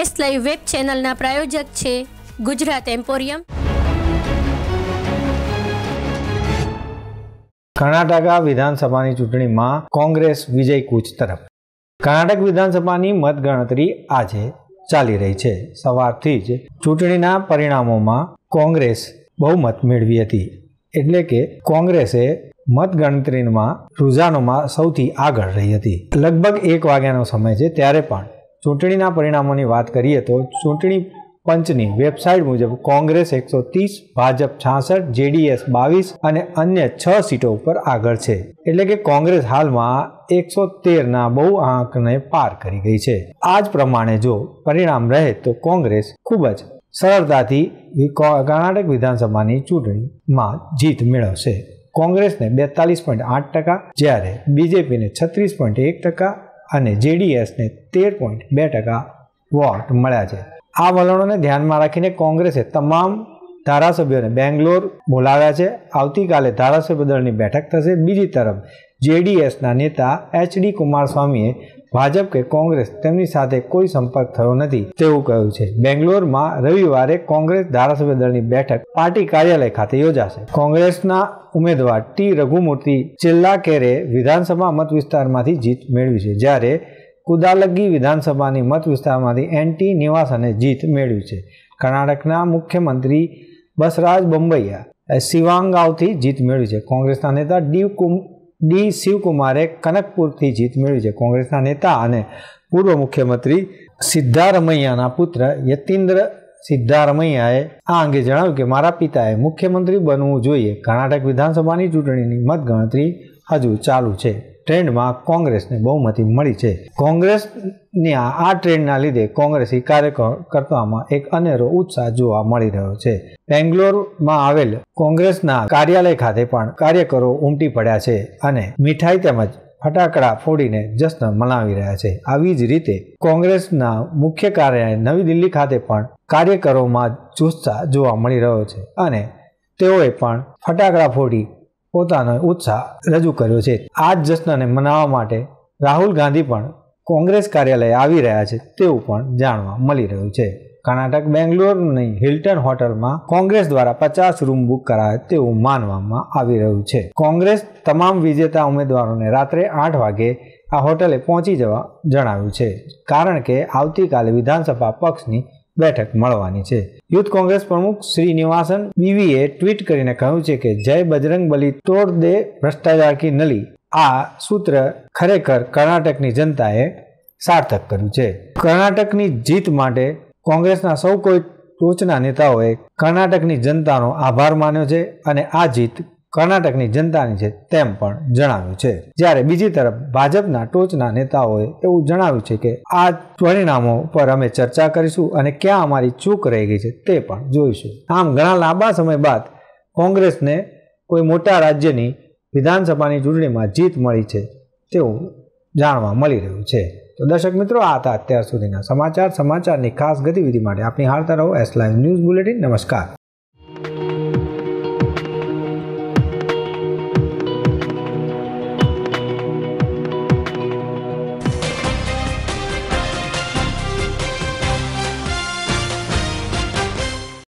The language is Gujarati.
એસ લાઈવ વેબ ચેનલના પ્રાયોજક છે ગુજરાત એમ્પોરિયમ કર્ણાટકા વિધાનસભાની ચૂંટણીમાં કોંગ્રેસ વિજય કૂચ તરફ કર્ણાટક વિધાનસભાની મતગણતરી આજે ચાલી રહી છે સવારથી જ ચૂંટણીના પરિણામોમાં કોંગ્રેસ બહુમત મેળવી હતી એટલે કે કોંગ્રેસે મતગણતરીમાં રૂઝાનોમાં સૌથી આગળ રહી હતી લગભગ એક વાગ્યાનો સમય છે ત્યારે પણ ચૂંટણીના પરિણામોની વાત કરીએ તો ચૂંટણી પંચની વેબસાઇટ મુજબ કોંગ્રેસ એકસો ત્રીસ ભાજપ છાસઠ જેડીએસ બાવીસ અને અન્ય છ સીટો ઉપર આગળ છે એટલે કે કોંગ્રેસ હાલમાં એકસો તેરના બહુ આંકને પાર કરી ગઈ છે આ જ પ્રમાણે જો પરિણામ રહે તો કોંગ્રેસ ખૂબ જ સરળતાથી કર્ણાટક વિધાનસભાની ચૂંટણીમાં જીત મેળવશે કોંગ્રેસને બેતાલીસ પોઈન્ટ આઠ ટકા જ્યારે બીજેપીને છત્રીસ પોઈન્ટ એક ટકા અને જેડીએસને તેર પોઈન્ટ બે ટકા વોટ મળ્યા છે આ વલણોને ધ્યાનમાં રાખીને કોંગ્રેસે તમામ ધારાસભ્યોને બેંગ્લોર બોલાવ્યા છે આવતીકાલે ધારાસભ્ય દળની બેઠક થશે બીજી તરફ જેડીએસના નેતા એચ ડી કુમારસ્વામીએ ભાજપ કે કોંગ્રેસ તેમની સાથે કોઈ સંપર્ક થયો નથી તેવું કહ્યું છે બેંગ્લોરમાં રવિવારે કોંગ્રેસ ધારાસભ્ય દળની બેઠક પાર્ટી કાર્યાલય ખાતે યોજાશે કોંગ્રેસના ઉમેદવાર ટી રઘુમૂર્તિ ચિલ્લાકેરે વિધાનસભા મત વિસ્તારમાંથી જીત મેળવી છે જ્યારે કુદાલગી વિધાનસભાની મત વિસ્તારમાંથી એન્ટી નિવાસને જીત મેળવી છે કર્ણાટકના મુખ્યમંત્રી બસરાજ બોમ્બૈયા શિવાંગાવથી જીત મેળવી છે કોંગ્રેસના નેતા ડી ડી શિવકુમારે કનકપુરથી જીત મેળવી છે કોંગ્રેસના નેતા અને પૂર્વ મુખ્યમંત્રી સિદ્ધારમૈયાના પુત્ર યતિન્દ્ર સિદ્ધારમૈયાએ આ અંગે જણાવ્યું કે મારા પિતાએ મુખ્યમંત્રી બનવું જોઈએ કર્ણાટક વિધાનસભાની ચૂંટણીની મતગણતરી હજુ ચાલુ છે ટ્રેન્ડમાં કોંગ્રેસને બહુમતી મળી છે કોંગ્રેસની આ ટ્રેન્ડના લીધે કોંગ્રેસી કાર્યકર્તામાં એક અનેરો ઉત્સાહ જોવા મળી રહ્યો છે બેંગ્લોરમાં આવેલ કોંગ્રેસના કાર્યાલય ખાતે પણ કાર્યકરો ઉમટી પડ્યા છે અને મીઠાઈ તેમજ ફટાકડા ફોડીને જશ્ન મનાવી રહ્યા છે આવી જ રીતે કોંગ્રેસના મુખ્ય કાર્યાલય નવી દિલ્હી ખાતે પણ કાર્યકરોમાં જુસ્સા જોવા મળી રહ્યો છે અને તેઓએ પણ ફટાકડા ફોડી પોતાનો ઉત્સાહ રજૂ કર્યો છે આ જ જશ્નને મનાવવા માટે રાહુલ ગાંધી પણ કોંગ્રેસ કાર્યાલય આવી રહ્યા છે તેવું પણ જાણવા મળી રહ્યું છે કર્ણાટક બેંગ્લોરની હિલ્ટન હોટલમાં કોંગ્રેસ દ્વારા પચાસ રૂમ બુક કરાય તેવું માનવામાં આવી રહ્યું છે કોંગ્રેસ તમામ વિજેતા ઉમેદવારોને રાત્રે આઠ વાગે આ હોટલે પહોંચી જવા જણાવ્યું છે કારણ કે આવતીકાલે વિધાનસભા પક્ષની બેઠક મળવાની છે યુથ કોંગ્રેસ પ્રમુખ શ્રી નિવાસન બીવીએ ટ્વીટ કરીને કહ્યું છે કે જય બજરંગ બલી તોડ દે ભ્રષ્ટાચાર કી નલી આ સૂત્ર ખરેખર કર્ણાટકની જનતાએ સાર્થક કર્યું છે કર્ણાટકની જીત માટે કોંગ્રેસના સૌ કોઈ ટોચના નેતાઓએ કર્ણાટકની જનતાનો આભાર માન્યો છે અને આ જીત કર્ણાટકની જનતાની છે તેમ પણ જણાવ્યું છે જ્યારે બીજી તરફ ભાજપના ટોચના નેતાઓએ એવું જણાવ્યું છે કે આ પરિણામો પર અમે ચર્ચા કરીશું અને ક્યાં અમારી ચૂક રહી ગઈ છે તે પણ જોઈશું આમ ઘણા લાંબા સમય બાદ કોંગ્રેસને કોઈ મોટા રાજ્યની વિધાનસભાની ચૂંટણીમાં જીત મળી છે તેવું જાણવા મળી રહ્યું છે તો દર્શક મિત્રો આ હતા અત્યાર સુધીના સમાચાર સમાચારની ખાસ ગતિવિધિ માટે આપની હાલતા રહો એસ લાઈવ ન્યૂઝ બુલેટિન નમસ્કાર